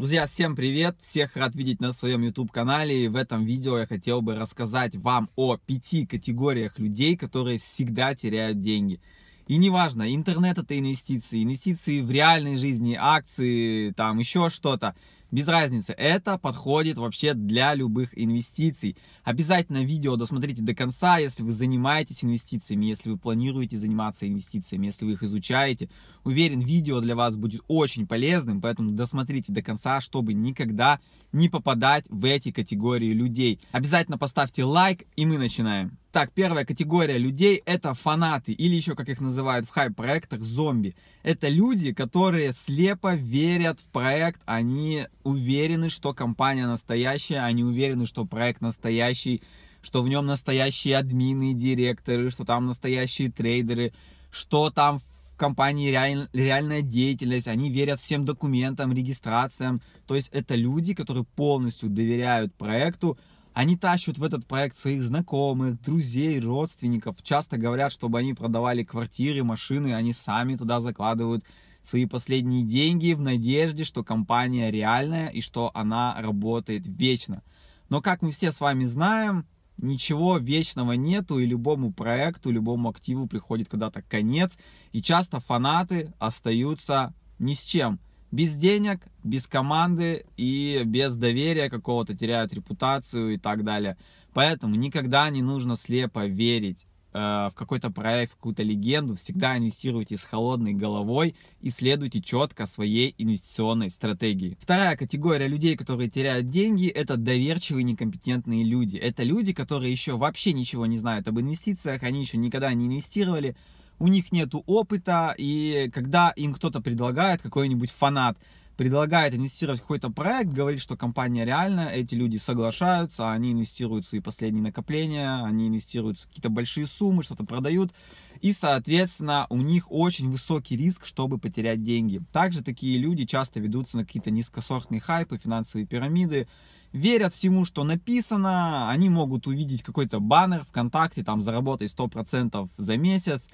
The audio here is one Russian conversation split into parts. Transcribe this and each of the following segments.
Друзья, всем привет! Всех рад видеть на своем YouTube-канале. И в этом видео я хотел бы рассказать вам о пяти категориях людей, которые всегда теряют деньги. И неважно, интернет это инвестиции, инвестиции в реальной жизни, акции, там еще что-то. Без разницы, это подходит вообще для любых инвестиций. Обязательно видео досмотрите до конца, если вы занимаетесь инвестициями, если вы планируете заниматься инвестициями, если вы их изучаете. Уверен, видео для вас будет очень полезным, поэтому досмотрите до конца, чтобы никогда не попадать в эти категории людей. Обязательно поставьте лайк, и мы начинаем. Так, первая категория людей – это фанаты, или еще, как их называют в хайп-проектах, зомби. Это люди, которые слепо верят в проект, они уверены, что компания настоящая, они уверены, что проект настоящий, что в нем настоящие админы, директоры, что там настоящие трейдеры, что там в компании реаль, реальная деятельность, они верят всем документам, регистрациям. То есть это люди, которые полностью доверяют проекту, они тащат в этот проект своих знакомых, друзей, родственников. Часто говорят, чтобы они продавали квартиры, машины, они сами туда закладывают свои последние деньги в надежде, что компания реальная и что она работает вечно. Но как мы все с вами знаем, ничего вечного нету, и любому проекту, любому активу приходит когда-то конец, и часто фанаты остаются ни с чем – без денег, без команды и без доверия какого-то теряют репутацию и так далее. Поэтому никогда не нужно слепо верить э, в какой-то проект, в какую-то легенду. Всегда инвестируйте с холодной головой и следуйте четко своей инвестиционной стратегии. Вторая категория людей, которые теряют деньги, это доверчивые некомпетентные люди. Это люди, которые еще вообще ничего не знают об инвестициях, они еще никогда не инвестировали, у них нет опыта, и когда им кто-то предлагает, какой-нибудь фанат, предлагает инвестировать в какой-то проект, говорит, что компания реальна, эти люди соглашаются, они инвестируют свои последние накопления, они инвестируют какие-то большие суммы, что-то продают, и, соответственно, у них очень высокий риск, чтобы потерять деньги. Также такие люди часто ведутся на какие-то низкосортные хайпы, финансовые пирамиды, верят всему, что написано, они могут увидеть какой-то баннер ВКонтакте, там, заработай 100% за месяц,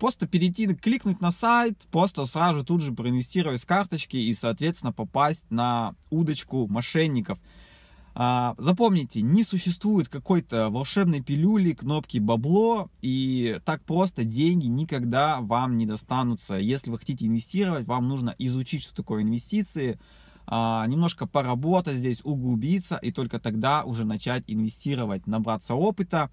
просто перейти, кликнуть на сайт, просто сразу тут же проинвестировать с карточки и, соответственно, попасть на удочку мошенников. А, запомните, не существует какой-то волшебной пилюли, кнопки бабло, и так просто деньги никогда вам не достанутся. Если вы хотите инвестировать, вам нужно изучить, что такое инвестиции, а, немножко поработать здесь, углубиться, и только тогда уже начать инвестировать, набраться опыта.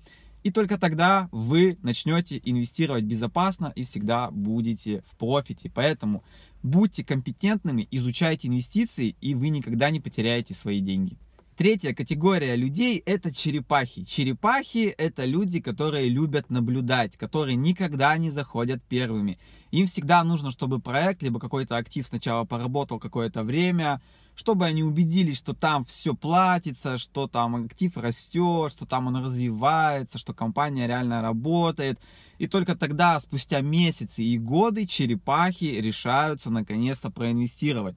И только тогда вы начнете инвестировать безопасно и всегда будете в профите. Поэтому будьте компетентными, изучайте инвестиции, и вы никогда не потеряете свои деньги. Третья категория людей – это черепахи. Черепахи – это люди, которые любят наблюдать, которые никогда не заходят первыми. Им всегда нужно, чтобы проект, либо какой-то актив сначала поработал какое-то время, чтобы они убедились, что там все платится, что там актив растет, что там он развивается, что компания реально работает. И только тогда, спустя месяцы и годы, черепахи решаются наконец-то проинвестировать.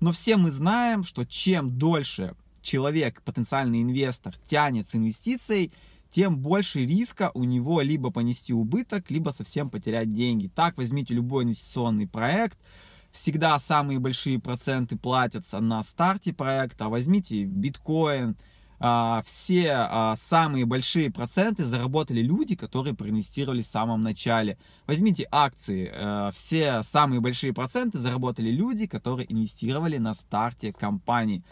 Но все мы знаем, что чем дольше человек, потенциальный инвестор, тянет с инвестицией, тем больше риска у него либо понести убыток, либо совсем потерять деньги. Так, возьмите любой инвестиционный проект, всегда самые большие проценты платятся на старте проекта, а возьмите биткоин, а, все а, самые большие проценты заработали люди, которые проинвестировали в самом начале. Возьмите акции, э, все самые большие проценты заработали люди, которые инвестировали на старте компании.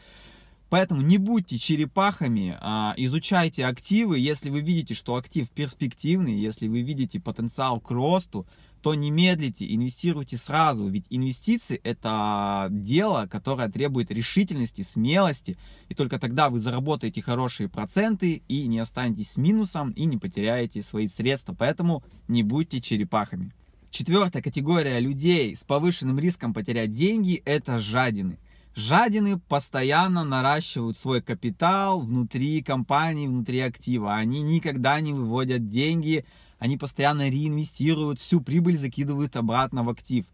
Поэтому не будьте черепахами, а, изучайте активы. Если вы видите, что актив перспективный, если вы видите потенциал к росту, то не медлите, инвестируйте сразу. Ведь инвестиции – это дело, которое требует решительности, смелости. И только тогда вы заработаете хорошие проценты и не останетесь с минусом, и не потеряете свои средства. Поэтому не будьте черепахами. Четвертая категория людей с повышенным риском потерять деньги – это жадины. Жадины постоянно наращивают свой капитал внутри компании, внутри актива. Они никогда не выводят деньги, они постоянно реинвестируют, всю прибыль закидывают обратно в актив.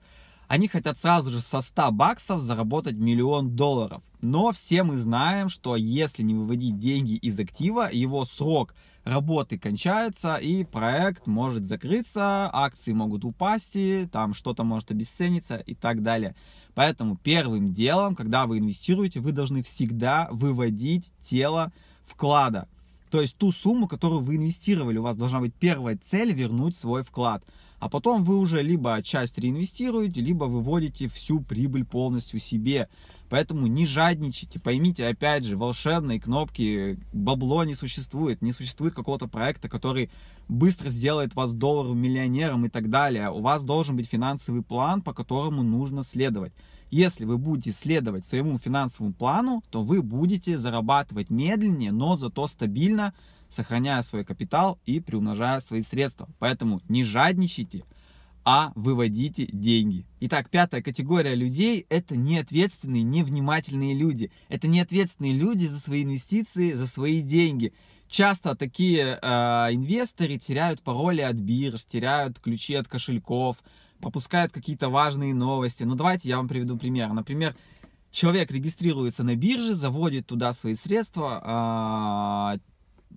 Они хотят сразу же со 100 баксов заработать миллион долларов. Но все мы знаем, что если не выводить деньги из актива, его срок – работы кончаются, и проект может закрыться, акции могут упасть, и там что-то может обесцениться и так далее. Поэтому первым делом, когда вы инвестируете, вы должны всегда выводить тело вклада. То есть ту сумму, которую вы инвестировали, у вас должна быть первая цель вернуть свой вклад – а потом вы уже либо часть реинвестируете, либо выводите всю прибыль полностью себе. Поэтому не жадничайте, поймите, опять же, волшебной кнопки бабло не существует, не существует какого-то проекта, который быстро сделает вас долларом миллионером и так далее. У вас должен быть финансовый план, по которому нужно следовать. Если вы будете следовать своему финансовому плану, то вы будете зарабатывать медленнее, но зато стабильно, сохраняя свой капитал и приумножая свои средства. Поэтому не жадничайте, а выводите деньги. Итак, пятая категория людей – это неответственные, невнимательные люди. Это неответственные люди за свои инвестиции, за свои деньги. Часто такие э, инвесторы теряют пароли от бирж, теряют ключи от кошельков, пропускают какие-то важные новости. Ну, давайте я вам приведу пример. Например, человек регистрируется на бирже, заводит туда свои средства, э,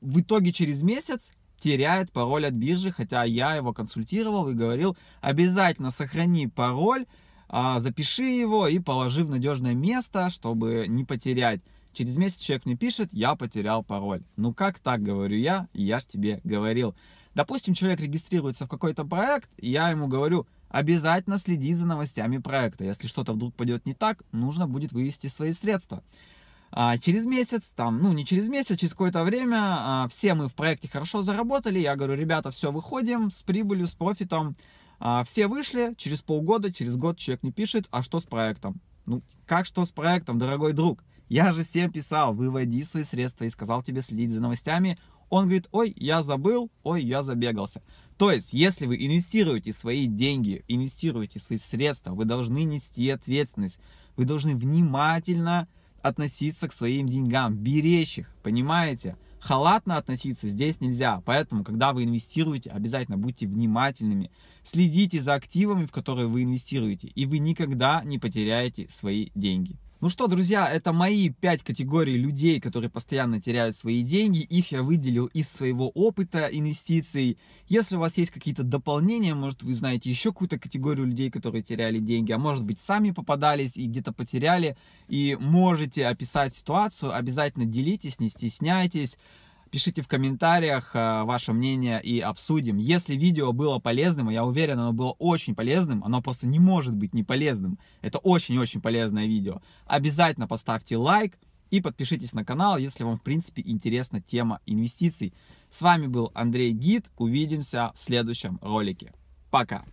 в итоге через месяц теряет пароль от биржи, хотя я его консультировал и говорил, обязательно сохрани пароль, а, запиши его и положи в надежное место, чтобы не потерять. Через месяц человек мне пишет, я потерял пароль. Ну как так, говорю я, я ж тебе говорил. Допустим, человек регистрируется в какой-то проект, и я ему говорю, обязательно следи за новостями проекта. Если что-то вдруг пойдет не так, нужно будет вывести свои средства. А через месяц, там, ну не через месяц, а через какое-то время а, все мы в проекте хорошо заработали. Я говорю, ребята, все, выходим с прибылью, с профитом. А, все вышли, через полгода, через год человек не пишет, а что с проектом? Ну, как что с проектом, дорогой друг? Я же всем писал, выводи свои средства и сказал тебе следить за новостями. Он говорит, ой, я забыл, ой, я забегался. То есть, если вы инвестируете свои деньги, инвестируете свои средства, вы должны нести ответственность, вы должны внимательно относиться к своим деньгам, беречь их, понимаете? Халатно относиться здесь нельзя, поэтому, когда вы инвестируете, обязательно будьте внимательными, следите за активами, в которые вы инвестируете, и вы никогда не потеряете свои деньги. Ну что, друзья, это мои пять категорий людей, которые постоянно теряют свои деньги. Их я выделил из своего опыта инвестиций. Если у вас есть какие-то дополнения, может, вы знаете еще какую-то категорию людей, которые теряли деньги, а может быть, сами попадались и где-то потеряли, и можете описать ситуацию, обязательно делитесь, не стесняйтесь. Пишите в комментариях э, ваше мнение и обсудим. Если видео было полезным, я уверен, оно было очень полезным, оно просто не может быть не полезным. Это очень-очень полезное видео. Обязательно поставьте лайк и подпишитесь на канал, если вам, в принципе, интересна тема инвестиций. С вами был Андрей Гид. Увидимся в следующем ролике. Пока!